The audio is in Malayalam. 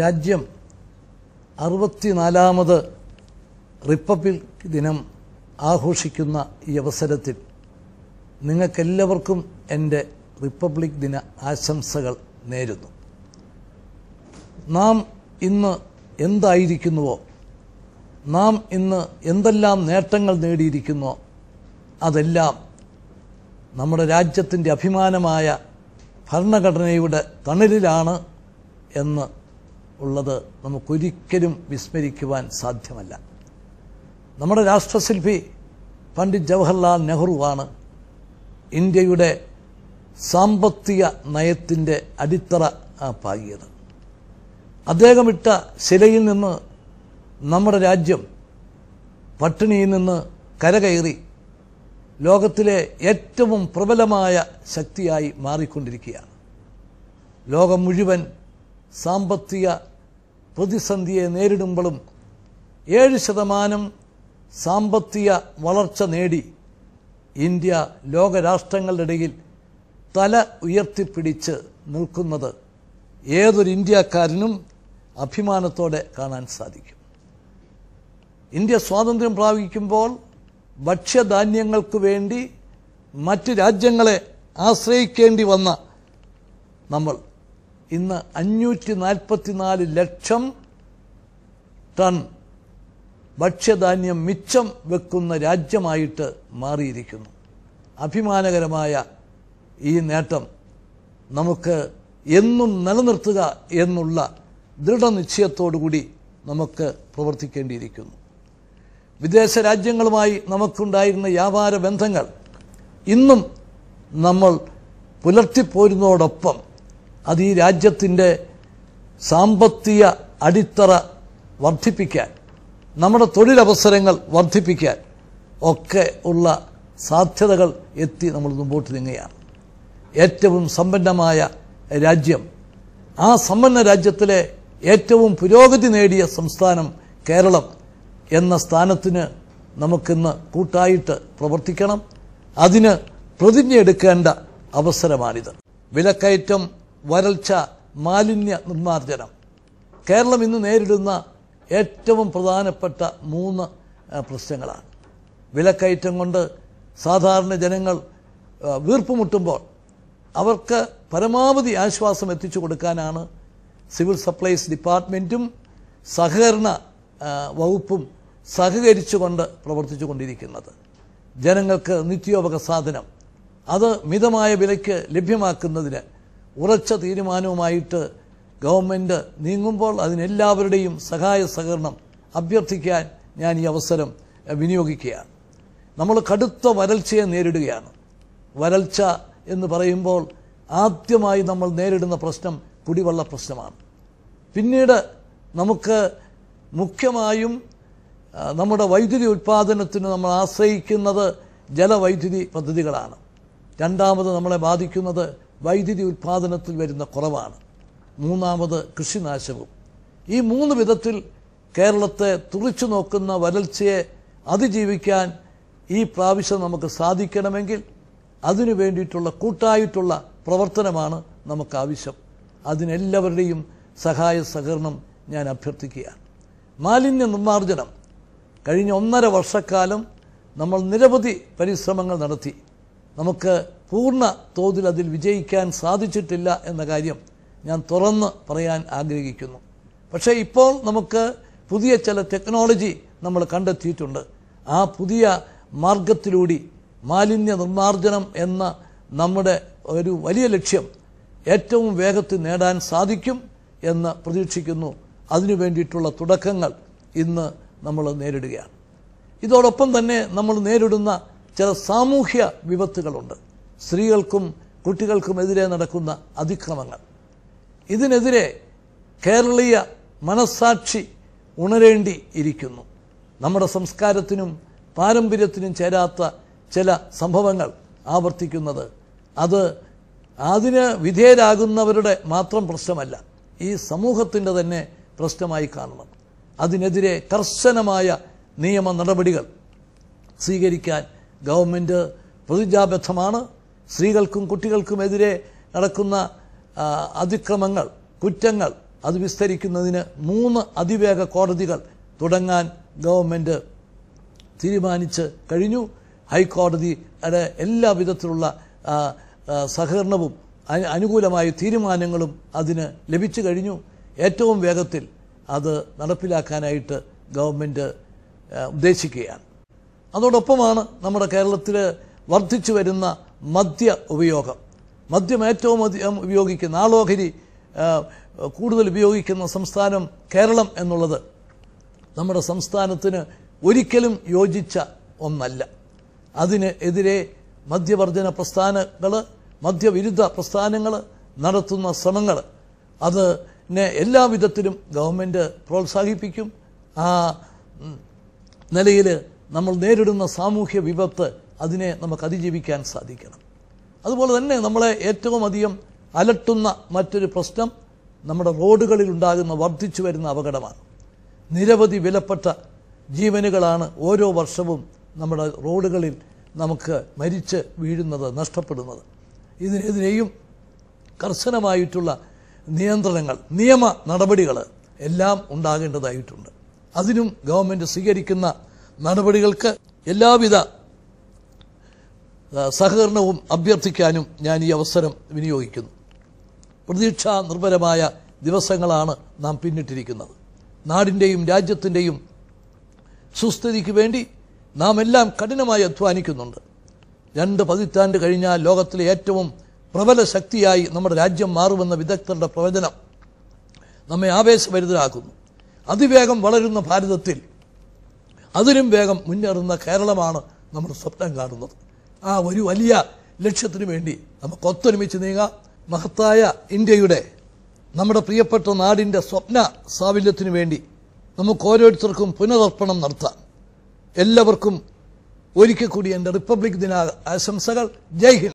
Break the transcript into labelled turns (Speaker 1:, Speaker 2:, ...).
Speaker 1: രാജ്യം അറുപത്തിനാലാമത് റിപ്പബ്ലിക് ദിനം ആഘോഷിക്കുന്ന ഈ അവസരത്തിൽ നിങ്ങൾക്കെല്ലാവർക്കും എൻ്റെ റിപ്പബ്ലിക് ദിന ആശംസകൾ നേരുന്നു നാം ഇന്ന് എന്തായിരിക്കുന്നുവോ നാം ഇന്ന് എന്തെല്ലാം നേട്ടങ്ങൾ നേടിയിരിക്കുന്നു അതെല്ലാം നമ്മുടെ രാജ്യത്തിൻ്റെ അഭിമാനമായ ഭരണഘടനയുടെ തണലിലാണ് എന്ന് ഉള്ളത് നമുക്കൊരിക്കലും വിസ്മരിക്കുവാൻ സാധ്യമല്ല നമ്മുടെ രാഷ്ട്രശില്പി പണ്ഡിറ്റ് ജവഹർലാൽ നെഹ്റുവാണ് ഇന്ത്യയുടെ സാമ്പത്തിക നയത്തിൻ്റെ അടിത്തറ പാകിയത് അദ്ദേഹം ഇട്ട ശിലയിൽ നിന്ന് നമ്മുടെ രാജ്യം പട്ടിണിയിൽ നിന്ന് കരകയറി ലോകത്തിലെ ഏറ്റവും പ്രബലമായ ശക്തിയായി മാറിക്കൊണ്ടിരിക്കുകയാണ് ലോകം മുഴുവൻ സാമ്പത്തിക പ്രതിസന്ധിയെ നേരിടുമ്പോഴും ഏഴ് ശതമാനം സാമ്പത്തിക വളർച്ച നേടി ഇന്ത്യ ലോകരാഷ്ട്രങ്ങളുടെ ഇടയിൽ തല ഉയർത്തിപ്പിടിച്ച് നിൽക്കുന്നത് ഏതൊരു ഇന്ത്യക്കാരനും അഭിമാനത്തോടെ കാണാൻ സാധിക്കും ഇന്ത്യ സ്വാതന്ത്ര്യം പ്രാപിക്കുമ്പോൾ ഭക്ഷ്യധാന്യങ്ങൾക്ക് വേണ്ടി മറ്റ് രാജ്യങ്ങളെ ആശ്രയിക്കേണ്ടി വന്ന നമ്മൾ ഇന്ന് അഞ്ഞൂറ്റി നാൽപ്പത്തിനാല് ലക്ഷം ടൺ ഭക്ഷ്യധാന്യം മിച്ചം വെക്കുന്ന രാജ്യമായിട്ട് മാറിയിരിക്കുന്നു അഭിമാനകരമായ ഈ നേട്ടം നമുക്ക് എന്നും നിലനിർത്തുക എന്നുള്ള ദൃഢനിശ്ചയത്തോടുകൂടി നമുക്ക് പ്രവർത്തിക്കേണ്ടിയിരിക്കുന്നു വിദേശ രാജ്യങ്ങളുമായി നമുക്കുണ്ടായിരുന്ന വ്യാപാര ബന്ധങ്ങൾ ഇന്നും നമ്മൾ പുലർത്തിപ്പോരുന്നതോടൊപ്പം അത് ഈ രാജ്യത്തിൻ്റെ സാമ്പത്തിക അടിത്തറ വർദ്ധിപ്പിക്കാൻ നമ്മുടെ തൊഴിലവസരങ്ങൾ വർദ്ധിപ്പിക്കാൻ ഒക്കെ ഉള്ള സാധ്യതകൾ എത്തി നമ്മൾ മുമ്പോട്ട് നീങ്ങുകയാണ് ഏറ്റവും സമ്പന്നമായ രാജ്യം ആ സമ്പന്ന രാജ്യത്തിലെ ഏറ്റവും പുരോഗതി നേടിയ സംസ്ഥാനം കേരളം എന്ന സ്ഥാനത്തിന് നമുക്കിന്ന് കൂട്ടായിട്ട് പ്രവർത്തിക്കണം അതിന് പ്രതിജ്ഞയെടുക്കേണ്ട അവസരമാണിത് വിലക്കയറ്റം വരൾച്ച മാലിന്യ നിർമ്മാർജ്ജനം കേരളം ഇന്ന് നേരിടുന്ന ഏറ്റവും പ്രധാനപ്പെട്ട മൂന്ന് പ്രശ്നങ്ങളാണ് വിലക്കയറ്റം കൊണ്ട് സാധാരണ ജനങ്ങൾ വീർപ്പുമുട്ടുമ്പോൾ അവർക്ക് പരമാവധി ആശ്വാസം എത്തിച്ചു കൊടുക്കാനാണ് സിവിൽ സപ്ലൈസ് ഡിപ്പാർട്ട്മെൻറ്റും സഹകരണ വകുപ്പും സഹകരിച്ചുകൊണ്ട് പ്രവർത്തിച്ചു കൊണ്ടിരിക്കുന്നത് ജനങ്ങൾക്ക് നിത്യോപക സാധനം അത് മിതമായ വിലയ്ക്ക് ലഭ്യമാക്കുന്നതിന് ഉറച്ച തീരുമാനവുമായിട്ട് ഗവൺമെൻറ് നീങ്ങുമ്പോൾ അതിനെല്ലാവരുടെയും സഹായ സഹകരണം അഭ്യർത്ഥിക്കാൻ ഞാൻ ഈ അവസരം വിനിയോഗിക്കുകയാണ് നമ്മൾ കടുത്ത വരൾച്ചയെ നേരിടുകയാണ് വരൾച്ച എന്ന് പറയുമ്പോൾ ആദ്യമായി നമ്മൾ നേരിടുന്ന പ്രശ്നം കുടിവെള്ള പ്രശ്നമാണ് പിന്നീട് നമുക്ക് മുഖ്യമായും നമ്മുടെ വൈദ്യുതി ഉൽപ്പാദനത്തിന് നമ്മൾ ആശ്രയിക്കുന്നത് ജലവൈദ്യുതി പദ്ധതികളാണ് രണ്ടാമത് നമ്മളെ ബാധിക്കുന്നത് വൈദ്യുതി ഉൽപ്പാദനത്തിൽ വരുന്ന കുറവാണ് മൂന്നാമത് കൃഷിനാശവും ഈ മൂന്ന് വിധത്തിൽ കേരളത്തെ തുറിച്ചു നോക്കുന്ന വരൾച്ചയെ അതിജീവിക്കാൻ ഈ പ്രാവശ്യം നമുക്ക് സാധിക്കണമെങ്കിൽ അതിനു വേണ്ടിയിട്ടുള്ള കൂട്ടായിട്ടുള്ള പ്രവർത്തനമാണ് നമുക്ക് ആവശ്യം അതിനെല്ലാവരുടെയും സഹായ സഹകരണം ഞാൻ അഭ്യർത്ഥിക്കുകയാണ് മാലിന്യ നിർമ്മാർജ്ജനം കഴിഞ്ഞ ഒന്നര വർഷക്കാലം നമ്മൾ നിരവധി പരിശ്രമങ്ങൾ നടത്തി നമുക്ക് പൂർണ്ണ തോതിൽ അതിൽ വിജയിക്കാൻ സാധിച്ചിട്ടില്ല എന്ന കാര്യം ഞാൻ തുറന്ന് പറയാൻ ആഗ്രഹിക്കുന്നു പക്ഷേ ഇപ്പോൾ നമുക്ക് പുതിയ ചില ടെക്നോളജി നമ്മൾ കണ്ടെത്തിയിട്ടുണ്ട് ആ പുതിയ മാർഗത്തിലൂടി മാലിന്യ നിർമ്മാർജ്ജനം എന്ന നമ്മുടെ ഒരു വലിയ ലക്ഷ്യം ഏറ്റവും വേഗത്തിൽ നേടാൻ സാധിക്കും എന്ന് പ്രതീക്ഷിക്കുന്നു അതിനു വേണ്ടിയിട്ടുള്ള തുടക്കങ്ങൾ ഇന്ന് നമ്മൾ നേരിടുകയാണ് ഇതോടൊപ്പം തന്നെ നമ്മൾ നേരിടുന്ന ചില സാമൂഹ്യ വിപത്തുകളുണ്ട് സ്ത്രീകൾക്കും കുട്ടികൾക്കുമെതിരെ നടക്കുന്ന അതിക്രമങ്ങൾ ഇതിനെതിരെ കേരളീയ മനസ്സാക്ഷി ഉണരേണ്ടി ഇരിക്കുന്നു നമ്മുടെ സംസ്കാരത്തിനും പാരമ്പര്യത്തിനും ചേരാത്ത ചില സംഭവങ്ങൾ ആവർത്തിക്കുന്നത് അത് അതിന് വിധേയരാകുന്നവരുടെ മാത്രം പ്രശ്നമല്ല ഈ സമൂഹത്തിൻ്റെ തന്നെ പ്രശ്നമായി കാണണം അതിനെതിരെ കർശനമായ നിയമ നടപടികൾ സ്വീകരിക്കാൻ ഗവൺമെൻറ് പ്രതിജ്ഞാബദ്ധമാണ് സ്ത്രീകൾക്കും കുട്ടികൾക്കുമെതിരെ നടക്കുന്ന അതിക്രമങ്ങൾ കുറ്റങ്ങൾ അത് വിസ്തരിക്കുന്നതിന് മൂന്ന് അതിവേഗ കോടതികൾ തുടങ്ങാൻ ഗവൺമെൻറ് തീരുമാനിച്ച് കഴിഞ്ഞു ഹൈക്കോടതിയുടെ എല്ലാ വിധത്തിലുള്ള സഹകരണവും അനുകൂലമായ തീരുമാനങ്ങളും അതിന് ലഭിച്ചു കഴിഞ്ഞു ഏറ്റവും വേഗത്തിൽ അത് നടപ്പിലാക്കാനായിട്ട് ഗവൺമെൻറ് ഉദ്ദേശിക്കുകയാണ് അതോടൊപ്പമാണ് നമ്മുടെ കേരളത്തിൽ വർദ്ധിച്ചു വരുന്ന മദ്യ ഉപയോഗം മദ്യം ഏറ്റവും അധികം ഉപയോഗിക്കുന്ന ആളോഹരി കൂടുതൽ ഉപയോഗിക്കുന്ന സംസ്ഥാനം കേരളം എന്നുള്ളത് നമ്മുടെ സംസ്ഥാനത്തിന് ഒരിക്കലും യോജിച്ച ഒന്നല്ല അതിന് എതിരെ മദ്യവർജന പ്രസ്ഥാനങ്ങൾ മദ്യവിരുദ്ധ പ്രസ്ഥാനങ്ങൾ നടത്തുന്ന ശ്രമങ്ങൾ അതിനെ എല്ലാ വിധത്തിലും ഗവൺമെൻറ് പ്രോത്സാഹിപ്പിക്കും ആ നിലയിൽ നമ്മൾ നേരിടുന്ന സാമൂഹ്യ വിപത്ത് അതിനെ നമുക്ക് അതിജീവിക്കാൻ സാധിക്കണം അതുപോലെ തന്നെ നമ്മളെ ഏറ്റവും അധികം അലട്ടുന്ന മറ്റൊരു പ്രശ്നം നമ്മുടെ റോഡുകളിൽ ഉണ്ടാകുന്ന വർദ്ധിച്ചു വരുന്ന അപകടമാണ് നിരവധി വിലപ്പെട്ട ജീവനുകളാണ് ഓരോ വർഷവും നമ്മുടെ റോഡുകളിൽ നമുക്ക് മരിച്ച് വീഴുന്നത് നഷ്ടപ്പെടുന്നത് ഇതിനെതിരെയും കർശനമായിട്ടുള്ള നിയന്ത്രണങ്ങൾ നിയമ നടപടികൾ എല്ലാം ഉണ്ടാകേണ്ടതായിട്ടുണ്ട് അതിനും ഗവൺമെൻറ് സ്വീകരിക്കുന്ന നടപടികൾക്ക് എല്ലാവിധ സഹകരണവും അഭ്യർത്ഥിക്കാനും ഞാൻ ഈ അവസരം വിനിയോഗിക്കുന്നു പ്രതീക്ഷ നിർഭരമായ ദിവസങ്ങളാണ് നാം പിന്നിട്ടിരിക്കുന്നത് നാടിൻ്റെയും രാജ്യത്തിൻ്റെയും സുസ്ഥിതിക്ക് വേണ്ടി നാം എല്ലാം കഠിനമായി അധ്വാനിക്കുന്നുണ്ട് രണ്ട് പതിറ്റാണ്ട് കഴിഞ്ഞാൽ ലോകത്തിലെ ഏറ്റവും പ്രബല ശക്തിയായി നമ്മുടെ രാജ്യം മാറുമെന്ന വിദഗ്ധരുടെ പ്രവചനം നമ്മെ ആവേശഭരിതരാക്കുന്നു അതിവേഗം വളരുന്ന ഭാരതത്തിൽ അതിലും വേഗം മുന്നേറുന്ന കേരളമാണ് നമ്മൾ സ്വപ്നം കാണുന്നത് ആ ഒരു വലിയ ലക്ഷ്യത്തിനു വേണ്ടി നമുക്ക് ഒത്തൊരുമിച്ച് നീങ്ങാം മഹത്തായ ഇന്ത്യയുടെ നമ്മുടെ പ്രിയപ്പെട്ട നാടിൻ്റെ സ്വപ്ന സാഫല്യത്തിനു വേണ്ടി നമുക്ക് ഓരോരുത്തർക്കും പുനരർപ്പണം നടത്താം എല്ലാവർക്കും ഒരിക്കൽ കൂടി എൻ്റെ റിപ്പബ്ലിക് ദിന ആശംസകൾ ജയ് ഹിന്ദ്